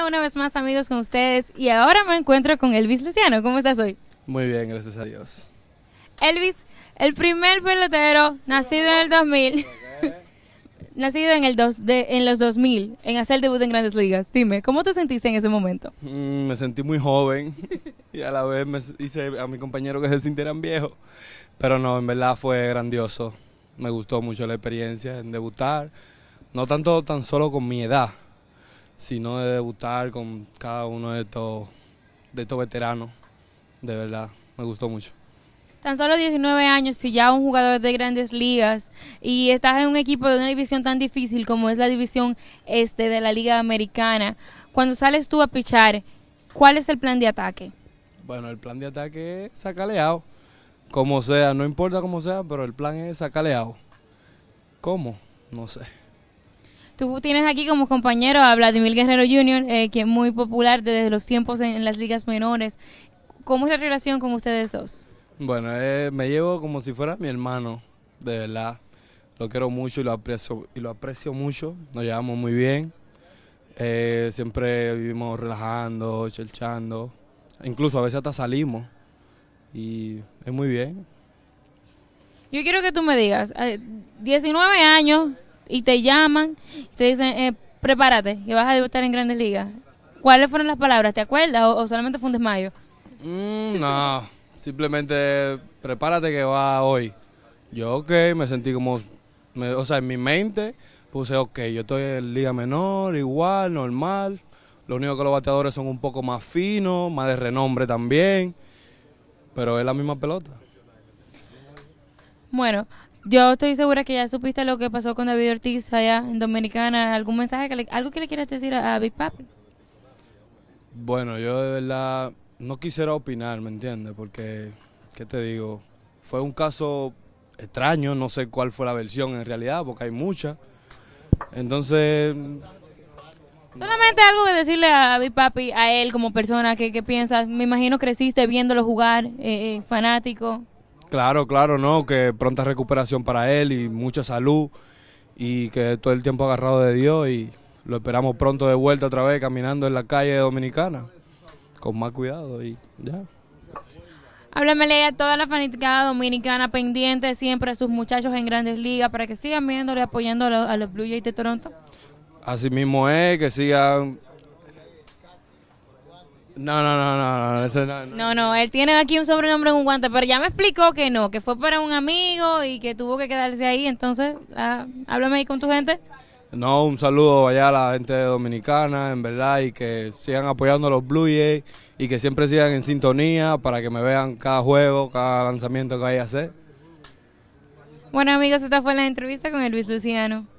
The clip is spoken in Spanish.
una vez más, amigos, con ustedes. Y ahora me encuentro con Elvis Luciano. ¿Cómo estás hoy? Muy bien, gracias a Dios. Elvis, el primer pelotero nacido en el 2000. nacido en, el dos, de, en los 2000, en hacer debut en Grandes Ligas. Dime, ¿cómo te sentiste en ese momento? Mm, me sentí muy joven y a la vez me hice a mi compañero que se sintieran viejo, Pero no, en verdad fue grandioso. Me gustó mucho la experiencia en debutar. No tanto tan solo con mi edad, sino de debutar con cada uno de estos, de estos veteranos. De verdad, me gustó mucho. Tan solo 19 años y ya un jugador de grandes ligas y estás en un equipo de una división tan difícil como es la división este de la Liga Americana. Cuando sales tú a pichar, ¿cuál es el plan de ataque? Bueno, el plan de ataque es sacaleado, Como sea, no importa cómo sea, pero el plan es sacaleado, ¿Cómo? No sé. Tú tienes aquí como compañero a Vladimir Guerrero Jr., eh, que es muy popular desde los tiempos en, las ligas menores. ¿Cómo es la relación con ustedes dos? Bueno, eh, me llevo como si fuera mi hermano, de verdad. Lo quiero mucho y lo aprecio, y lo aprecio mucho. Nos llevamos muy bien. Eh, siempre vivimos relajando, chelchando. Incluso a veces hasta salimos. Y es muy bien. Yo quiero que tú me digas, 19 años, y te llaman, y te dicen, eh, prepárate, que vas a debutar en Grandes Ligas. ¿Cuáles fueron las palabras? ¿Te acuerdas o, solamente fue un desmayo? Mm, no, simplemente prepárate que va hoy. Yo, ok, me sentí como, o sea, en mi mente puse, ok, yo estoy en liga menor, igual, normal. Lo único que los bateadores son un poco más finos, más de renombre también, pero es la misma pelota. Bueno, yo estoy segura que ya supiste lo que pasó con David Ortiz allá en Dominicana. ¿Algún mensaje, que algo que le quieras decir a, Big Papi? Bueno, yo de verdad no quisiera opinar, ¿me entiendes? Porque, ¿qué te digo? Fue un caso extraño, no sé cuál fue la versión en realidad, porque hay muchas. Entonces... Solamente algo que decirle a Big Papi, a él como persona, ¿qué, qué piensas? Me imagino creciste viéndolo jugar, eh, eh, fanático. Claro, claro, no, que pronta recuperación para él y mucha salud y que todo el tiempo agarrado de Dios y lo esperamos pronto de vuelta otra vez caminando en la calle dominicana con más cuidado y ya. Háblamele a toda la fanaticada dominicana pendiente siempre a sus muchachos en grandes ligas para que sigan viéndole y apoyando a los, a los Blue Jays de Toronto. Así mismo es, que sigan no, no, no, no, no, no, no. No, él tiene aquí un sobrenombre en un guante, pero ya me explicó que no, que fue para un amigo y que tuvo que quedarse ahí, entonces, ah, háblame ahí con tu gente. No, un saludo allá a la gente dominicana, en verdad, y que sigan apoyando a los Blue Jays y que siempre sigan en sintonía para que me vean cada juego, cada lanzamiento que vaya a hacer. Bueno amigos, esta fue la entrevista con el Luis Luciano.